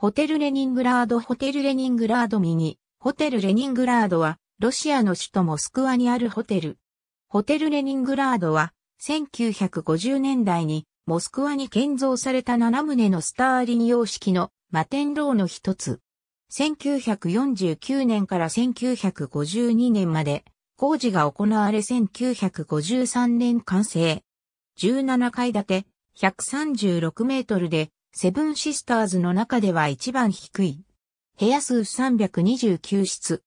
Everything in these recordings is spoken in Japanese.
ホテルレニングラードホテルレニングラードミニ、ホテルレニングラードは、ロシアの首都モスクワにあるホテル。ホテルレニングラードは、1950年代に、モスクワに建造された7棟のスターリン様式の摩天楼の一つ。1949年から1952年まで、工事が行われ1953年完成。17階建て、136メートルで、セブンシスターズの中では一番低い。部屋数329室。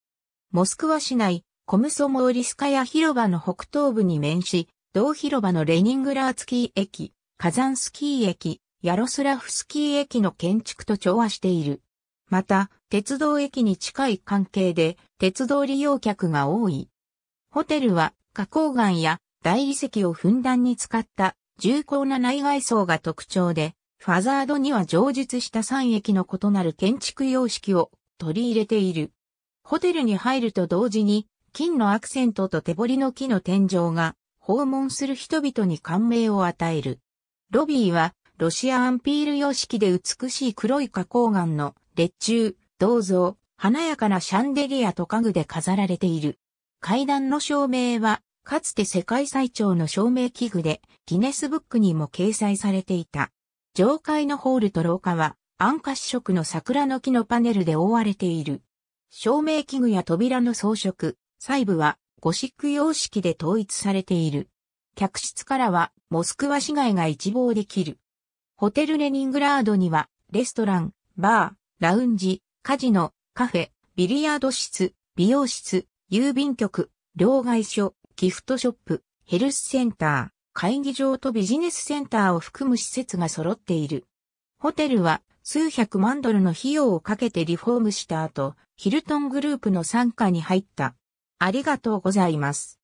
モスクワ市内、コムソモーリスカヤ広場の北東部に面し、同広場のレニングラーツキー駅、カザンスキー駅、ヤロスラフスキー駅の建築と調和している。また、鉄道駅に近い関係で、鉄道利用客が多い。ホテルは、花崗岩や大理石をふんだんに使った重厚な内外装が特徴で、ファザードには上述した3駅の異なる建築様式を取り入れている。ホテルに入ると同時に、金のアクセントと手彫りの木の天井が、訪問する人々に感銘を与える。ロビーは、ロシアアンピール様式で美しい黒い花崗岩の列柱、銅像、華やかなシャンデリアと家具で飾られている。階段の照明は、かつて世界最長の照明器具で、ギネスブックにも掲載されていた。上階のホールと廊下は、カシ色の桜の木のパネルで覆われている。照明器具や扉の装飾、細部はゴシック様式で統一されている。客室からはモスクワ市街が一望できる。ホテルレニングラードにはレストラン、バー、ラウンジ、カジノ、カフェ、ビリヤード室、美容室、郵便局、両替所、ギフトショップ、ヘルスセンター、会議場とビジネスセンターを含む施設が揃っている。ホテルは数百万ドルの費用をかけてリフォームした後、ヒルトングループの傘下に入った。ありがとうございます。